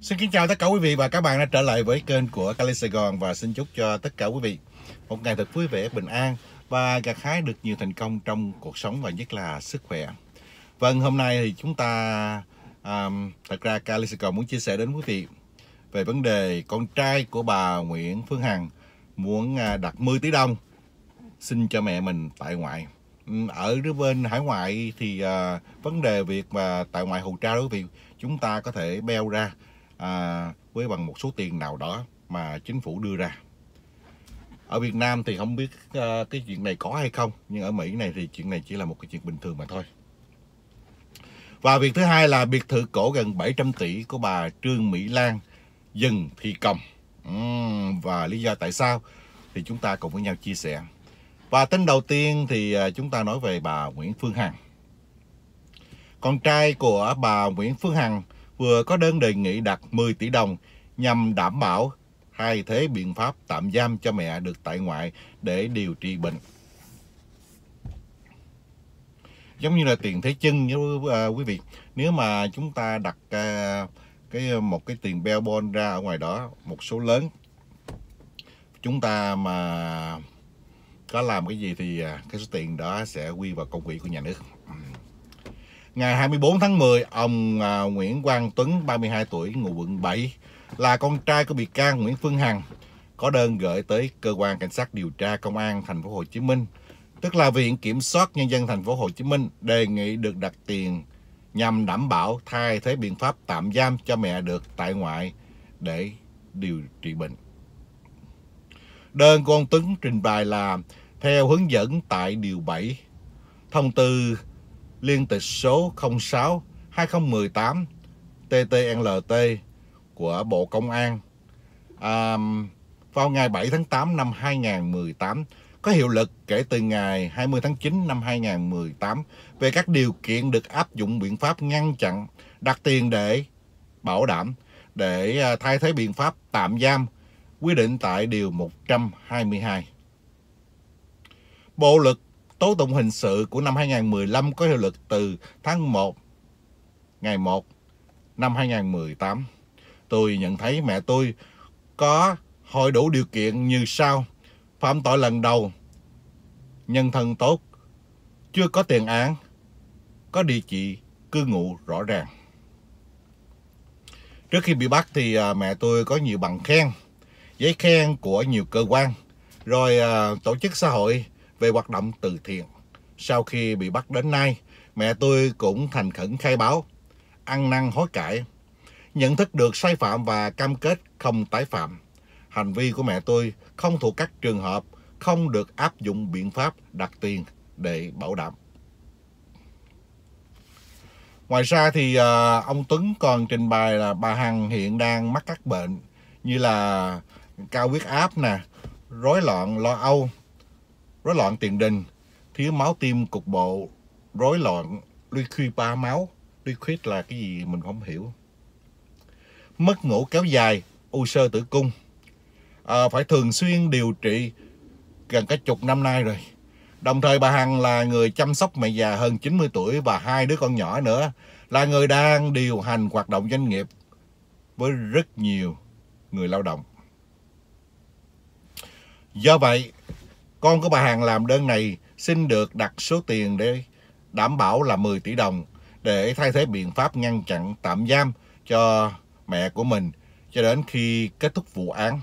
Xin kính chào tất cả quý vị và các bạn đã trở lại với kênh của Cali Sài Gòn và xin chúc cho tất cả quý vị một ngày thật vui vẻ, bình an và gặt hái được nhiều thành công trong cuộc sống và nhất là sức khỏe. Vâng, hôm nay thì chúng ta um, thật ra Cali Sài Gòn muốn chia sẻ đến quý vị về vấn đề con trai của bà Nguyễn Phương Hằng muốn à, đặt 10 tỷ đồng xin cho mẹ mình tại ngoại. Ở đứa bên hải ngoại thì uh, vấn đề việc mà tại ngoại hầu tra đó quý vị chúng ta có thể beo ra à, với bằng một số tiền nào đó mà chính phủ đưa ra ở Việt Nam thì không biết uh, cái chuyện này có hay không nhưng ở Mỹ này thì chuyện này chỉ là một cái chuyện bình thường mà thôi và việc thứ hai là biệt thự cổ gần 700 tỷ của bà Trương Mỹ Lan dừng thi công và lý do tại sao thì chúng ta cùng với nhau chia sẻ và tin đầu tiên thì à, chúng ta nói về bà Nguyễn Phương Hằng con trai của bà Nguyễn Phương Hằng vừa có đơn đề nghị đặt 10 tỷ đồng nhằm đảm bảo thay thế biện pháp tạm giam cho mẹ được tại ngoại để điều trị bệnh. Giống như là tiền thế chân nhé à, quý vị. Nếu mà chúng ta đặt à, cái à, một cái tiền bell bond ra ở ngoài đó một số lớn chúng ta mà có làm cái gì thì cái số tiền đó sẽ quy vào công quỹ của nhà nước Ngày 24 tháng 10, ông à, Nguyễn Quang Tuấn, 32 tuổi, ngụ quận 7, là con trai của bị can Nguyễn Phương Hằng, có đơn gửi tới cơ quan cảnh sát điều tra công an thành phố Hồ Chí Minh, tức là Viện Kiểm soát Nhân dân thành phố Hồ Chí Minh đề nghị được đặt tiền nhằm đảm bảo thay thế biện pháp tạm giam cho mẹ được tại ngoại để điều trị bệnh. Đơn của ông Tuấn trình bày là theo hướng dẫn tại Điều 7, Thông tư liên tịch số 06 2018 TTNLT của Bộ Công an à, vào ngày 7 tháng 8 năm 2018 có hiệu lực kể từ ngày 20 tháng 9 năm 2018 về các điều kiện được áp dụng biện pháp ngăn chặn đặt tiền để bảo đảm để ờ, thay thế biện pháp tạm giam quy định tại Điều 122. Bộ luật tố tụng hình sự của năm 2015 có hiệu lực từ tháng 1 ngày 1 năm 2018. Tôi nhận thấy mẹ tôi có hội đủ điều kiện như sau. Phạm tội lần đầu, nhân thân tốt, chưa có tiền án, có địa chỉ cư ngụ rõ ràng. Trước khi bị bắt thì à, mẹ tôi có nhiều bằng khen, giấy khen của nhiều cơ quan, rồi à, tổ chức xã hội về hoạt động từ thiện. Sau khi bị bắt đến nay, mẹ tôi cũng thành khẩn khai báo, ăn năn hối cải, nhận thức được sai phạm và cam kết không tái phạm. Hành vi của mẹ tôi không thuộc các trường hợp không được áp dụng biện pháp đặt tiền để bảo đảm. Ngoài ra thì à, ông Tuấn còn trình bày là bà Hằng hiện đang mắc các bệnh như là cao huyết áp nè, rối loạn lo âu, rối loạn tiền đình, thiếu máu tim cục bộ, rối loạn liquid ba máu. Liquid là cái gì mình không hiểu. Mất ngủ kéo dài, u sơ tử cung. À, phải thường xuyên điều trị gần cả chục năm nay rồi. Đồng thời bà Hằng là người chăm sóc mẹ già hơn 90 tuổi và hai đứa con nhỏ nữa, là người đang điều hành hoạt động doanh nghiệp với rất nhiều người lao động. Do vậy, con của bà Hằng làm đơn này xin được đặt số tiền để đảm bảo là 10 tỷ đồng để thay thế biện pháp ngăn chặn tạm giam cho mẹ của mình cho đến khi kết thúc vụ án.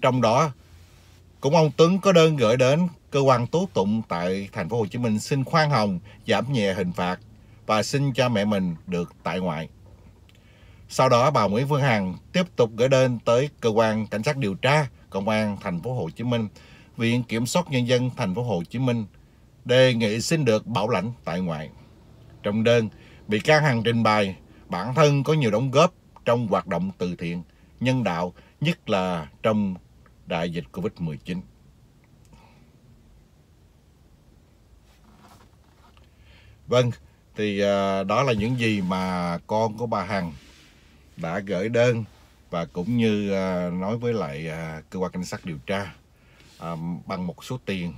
Trong đó, cũng ông Tuấn có đơn gửi đến cơ quan tố tụng tại thành phố Hồ Chí Minh xin khoan hồng, giảm nhẹ hình phạt và xin cho mẹ mình được tại ngoại. Sau đó bà Nguyễn Phương Hằng tiếp tục gửi đơn tới cơ quan cảnh sát điều tra Công an thành phố Hồ Chí Minh, Viện Kiểm soát Nhân dân thành phố Hồ Chí Minh đề nghị xin được bảo lãnh tại ngoại. Trong đơn, bị can Hằng trình bày bản thân có nhiều đóng góp trong hoạt động từ thiện, nhân đạo, nhất là trong đại dịch Covid-19. Vâng, thì à, đó là những gì mà con của bà Hằng đã gửi đơn và cũng như à, nói với lại à, cơ quan cảnh sát điều tra à, bằng một số tiền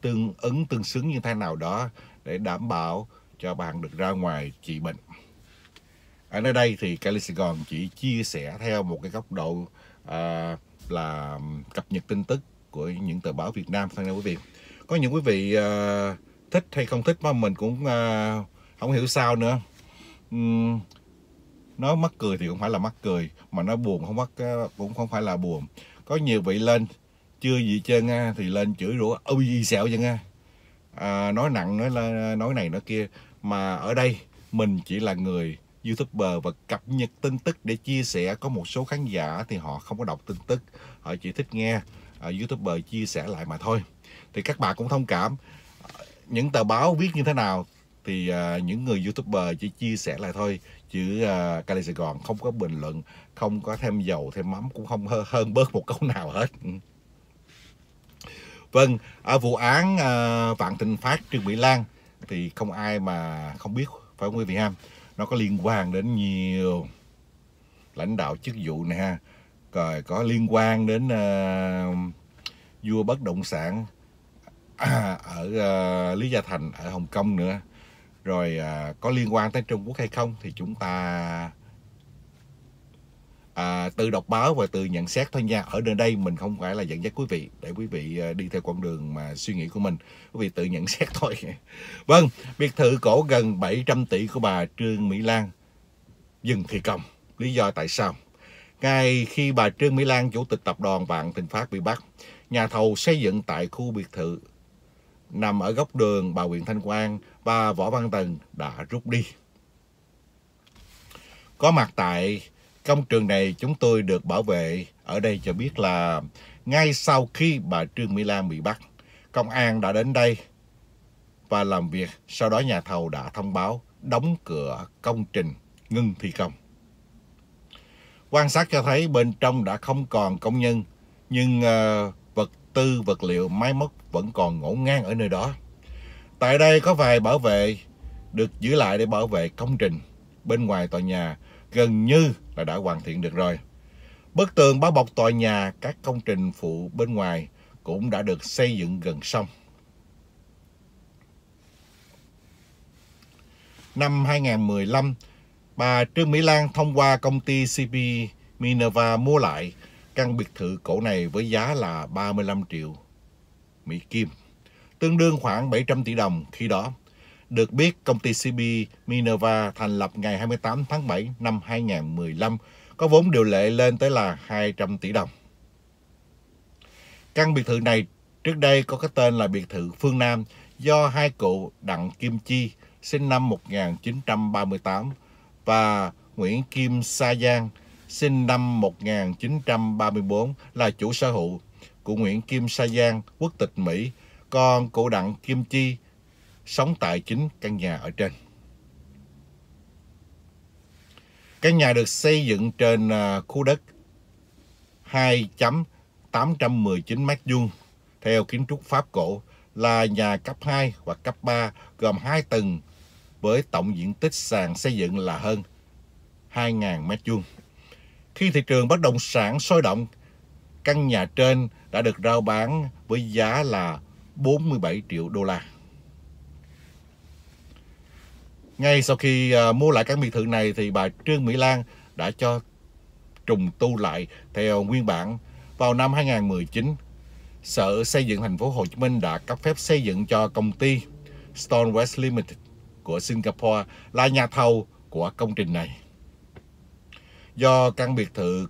tương ứng tương xứng như thế nào đó để đảm bảo cho bạn được ra ngoài trị bệnh. Ở nơi đây thì Cali Sài chỉ chia sẻ theo một cái góc độ là cập nhật tin tức của những tờ báo Việt Nam thôi nha quý vị. Có những quý vị thích hay không thích mà mình cũng không hiểu sao nữa. Uhm, nó mắc cười thì cũng phải là mắc cười mà nó buồn không mắc cũng không phải là buồn có nhiều vị lên chưa gì chơi nga thì lên chửi rủa ôi gì xẹo vậy nga à, nói nặng nói nói này nói kia mà ở đây mình chỉ là người youtuber và cập nhật tin tức để chia sẻ có một số khán giả thì họ không có đọc tin tức họ chỉ thích nghe uh, youtuber chia sẻ lại mà thôi thì các bạn cũng thông cảm những tờ báo viết như thế nào thì uh, những người youtuber chỉ chia sẻ lại thôi chữ uh, à, Cali Sài Gòn không có bình luận không có thêm dầu thêm mắm cũng không hơn, hơn bớt một câu nào hết ừ. vâng ở vụ án uh, Vạn Thịnh Phát Trương Mỹ Lan thì không ai mà không biết phải không quý vị ha nó có liên quan đến nhiều lãnh đạo chức vụ nè ha rồi có liên quan đến uh, vua bất động sản ở uh, Lý Gia Thành ở Hồng Kông nữa rồi à, có liên quan tới Trung Quốc hay không thì chúng ta à, từ đọc báo và từ nhận xét thôi nha ở nơi đây mình không phải là dẫn dắt quý vị để quý vị à, đi theo con đường mà suy nghĩ của mình quý vị tự nhận xét thôi vâng biệt thự cổ gần 700 tỷ của bà Trương Mỹ Lan dừng thi công lý do tại sao ngay khi bà Trương Mỹ Lan chủ tịch tập đoàn Vạn Thịnh Phát bị bắt nhà thầu xây dựng tại khu biệt thự nằm ở góc đường bà huyện Thanh Quang và Võ Văn Tần đã rút đi. Có mặt tại công trường này chúng tôi được bảo vệ ở đây cho biết là ngay sau khi bà Trương Mỹ Lan bị bắt, công an đã đến đây và làm việc. Sau đó nhà thầu đã thông báo đóng cửa công trình, ngưng thi công. Quan sát cho thấy bên trong đã không còn công nhân, nhưng uh, vật tư, vật liệu, máy móc vẫn còn ngổn ngang ở nơi đó. Tại đây có vài bảo vệ được giữ lại để bảo vệ công trình bên ngoài tòa nhà gần như là đã hoàn thiện được rồi. Bức tường bao bọc tòa nhà các công trình phụ bên ngoài cũng đã được xây dựng gần xong. Năm 2015, bà Trương Mỹ Lan thông qua công ty CP Minerva mua lại căn biệt thự cổ này với giá là 35 triệu Mỹ Kim tương đương khoảng 700 tỷ đồng khi đó. Được biết, công ty CB Minerva thành lập ngày 28 tháng 7 năm 2015, có vốn điều lệ lên tới là 200 tỷ đồng. Căn biệt thự này trước đây có cái tên là biệt thự Phương Nam do hai cụ Đặng Kim Chi sinh năm 1938 và Nguyễn Kim Sa Giang sinh năm 1934 là chủ sở hữu. của Nguyễn Kim Sa Giang, quốc tịch Mỹ, con cụ Đặng Kim Chi sống tại chính căn nhà ở trên. Căn nhà được xây dựng trên à, khu đất 2.819 m2 theo kiến trúc Pháp cổ là nhà cấp 2 và cấp 3 gồm 2 tầng với tổng diện tích sàn xây dựng là hơn 2.000 m2. Khi thị trường bất động sản sôi động, căn nhà trên đã được rao bán với giá là 47 triệu đô la. Ngay sau khi à, mua lại căn biệt thự này thì bà Trương Mỹ Lan đã cho trùng tu lại theo nguyên bản vào năm 2019. Sở Xây dựng Thành phố Hồ Chí Minh đã cấp phép xây dựng cho công ty Stone West Limited của Singapore là nhà thầu của công trình này. Do căn biệt thự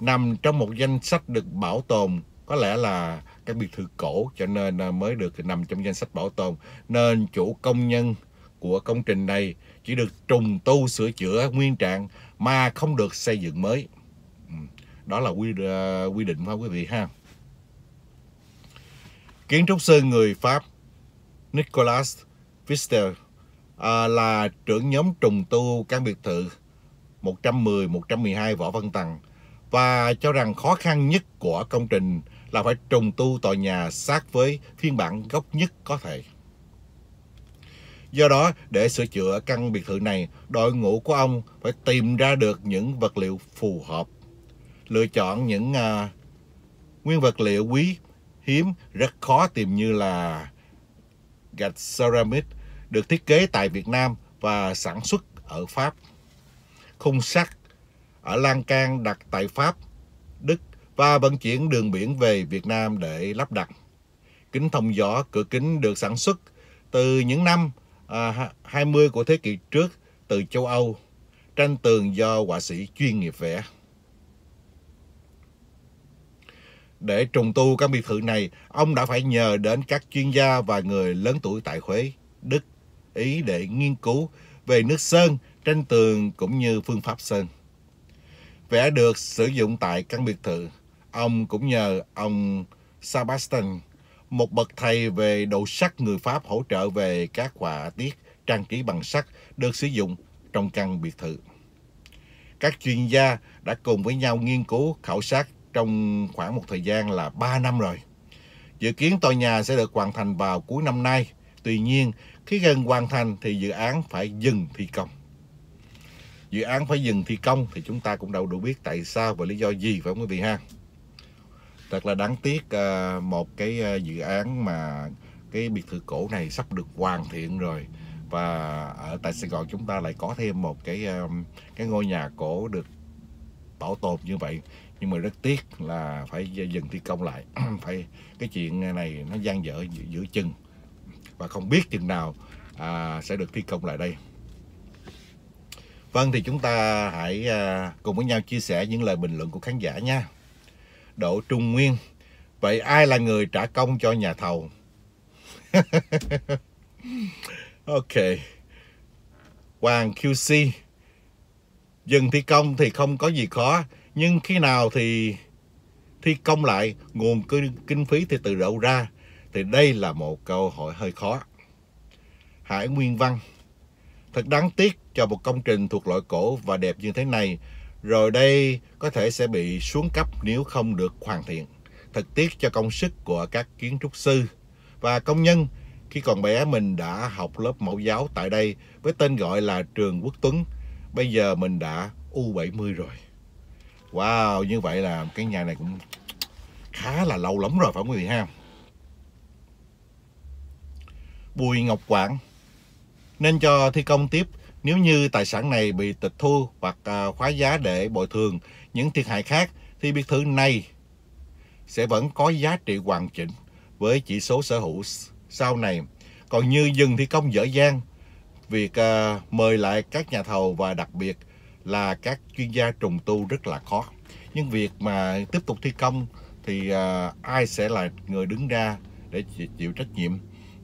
nằm trong một danh sách được bảo tồn có lẽ là các biệt thự cổ cho nên à, mới được nằm trong danh sách bảo tồn. Nên chủ công nhân của công trình này chỉ được trùng tu sửa chữa nguyên trạng mà không được xây dựng mới. Ừ, đó là quy à, quy định phải quý vị ha. Kiến trúc sư người Pháp Nicolas Fister à, là trưởng nhóm trùng tu các biệt thự 110, 112 Võ Văn Tần và cho rằng khó khăn nhất của công trình là phải trùng tu tòa nhà sát với phiên bản gốc nhất có thể. Do đó, để sửa chữa căn biệt thự này, đội ngũ của ông phải tìm ra được những vật liệu phù hợp, lựa chọn những uh, nguyên vật liệu quý hiếm rất khó tìm như là gạch ceramic được thiết kế tại Việt Nam và sản xuất ở Pháp. Khung sắt ở lan can đặt tại Pháp, Đức và vận chuyển đường biển về Việt Nam để lắp đặt. Kính thông gió cửa kính được sản xuất từ những năm à, 20 của thế kỷ trước từ châu Âu, tranh tường do họa sĩ chuyên nghiệp vẽ. Để trùng tu căn biệt thự này, ông đã phải nhờ đến các chuyên gia và người lớn tuổi tại Huế, Đức, Ý để nghiên cứu về nước sơn, tranh tường cũng như phương pháp sơn vẽ được sử dụng tại căn biệt thự. Ông cũng nhờ ông Sebastian, một bậc thầy về đồ sắt người Pháp hỗ trợ về các họa tiết trang trí bằng sắt được sử dụng trong căn biệt thự. Các chuyên gia đã cùng với nhau nghiên cứu khảo sát trong khoảng một thời gian là 3 năm rồi. Dự kiến tòa nhà sẽ được hoàn thành vào cuối năm nay. Tuy nhiên, khi gần hoàn thành thì dự án phải dừng thi công dự án phải dừng thi công thì chúng ta cũng đâu đủ biết tại sao và lý do gì phải không quý vị ha thật là đáng tiếc ờ, một cái ờ, dự án mà cái biệt thự cổ này sắp được hoàn thiện rồi và ở tại Sài Gòn chúng ta lại có thêm một cái ờ, cái ngôi nhà cổ được bảo tồn như vậy nhưng mà rất tiếc là phải dừng thi công lại phải cái chuyện này nó gian dở giữa chừng và không biết chừng nào à, sẽ được thi công lại đây Vâng thì chúng ta hãy à, cùng với nhau chia sẻ những lời bình luận của khán giả nha. Đỗ Trung Nguyên. Vậy ai là người trả công cho nhà thầu? ok. Hoàng QC. Dừng thi công thì không có gì khó, nhưng khi nào thì thi công lại nguồn kinh phí thì từ đâu ra? Thì đây là một câu hỏi hơi khó. Hải Nguyên Văn Thật đáng tiếc cho một công trình thuộc loại cổ và đẹp như thế này, rồi đây có thể sẽ bị xuống cấp nếu không được hoàn thiện. Thật tiếc cho công sức của các kiến trúc sư và công nhân khi còn bé mình đã học lớp mẫu giáo tại đây với tên gọi là Trường Quốc Tuấn. Bây giờ mình đã U70 rồi. Wow, như vậy là cái nhà này cũng khá là lâu lắm rồi phải không quý vị ha? Bùi Ngọc Quảng nên cho thi công tiếp nếu như tài sản này bị tịch thu hoặc à, khóa giá để bồi thường những thiệt hại khác thì biệt thự này sẽ vẫn có giá trị hoàn chỉnh với chỉ số sở hữu sau này. Còn như dừng thi công dở dang, việc à, mời lại các nhà thầu và đặc biệt là các chuyên gia trùng tu rất là khó. Nhưng việc mà tiếp tục thi công thì à, ai sẽ là người đứng ra để chịu trách nhiệm,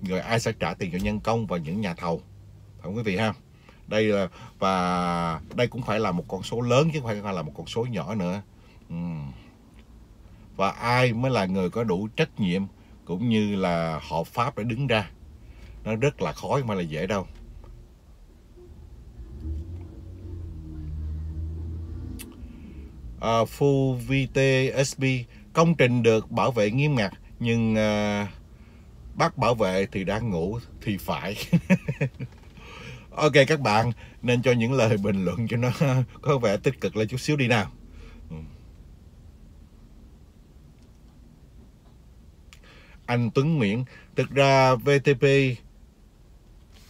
người ai sẽ trả tiền cho nhân công và những nhà thầu phải không quý vị ha đây là và đây cũng phải là một con số lớn chứ không phải là một con số nhỏ nữa và ai mới là người có đủ trách nhiệm cũng như là hợp pháp để đứng ra nó rất là khó mà là dễ đâu à, Phu VTSB công trình được bảo vệ nghiêm ngặt nhưng à, bác bảo vệ thì đang ngủ thì phải ok các bạn nên cho những lời bình luận cho nó có vẻ tích cực lên chút xíu đi nào ừ. anh Tuấn Nguyễn thực ra VTP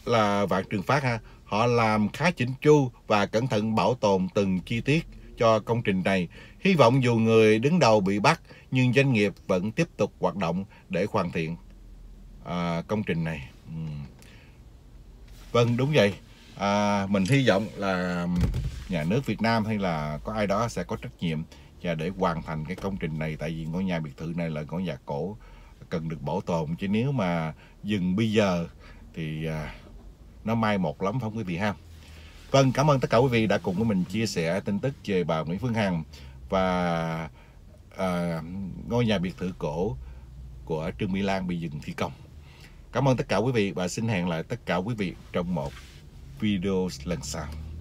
là vạn trường phát ha họ làm khá chỉnh chu và cẩn thận bảo tồn từng chi tiết cho công trình này hy vọng dù người đứng đầu bị bắt nhưng doanh nghiệp vẫn tiếp tục hoạt động để hoàn thiện à, công trình này uhm vâng đúng vậy à, mình hy vọng là nhà nước Việt Nam hay là có ai đó sẽ có trách nhiệm và để hoàn thành cái công trình này tại vì ngôi nhà biệt thự này là ngôi nhà cổ cần được bảo tồn chứ nếu mà dừng bây giờ thì à, nó mai một lắm không quý vị ha vâng cảm ơn tất cả quý vị đã cùng với mình chia sẻ tin tức về bà Nguyễn Phương Hằng và à, ngôi nhà biệt thự cổ của Trương Mỹ Lan bị dừng thi công Cảm ơn tất cả quý vị và xin hẹn lại tất cả quý vị trong một video lần sau.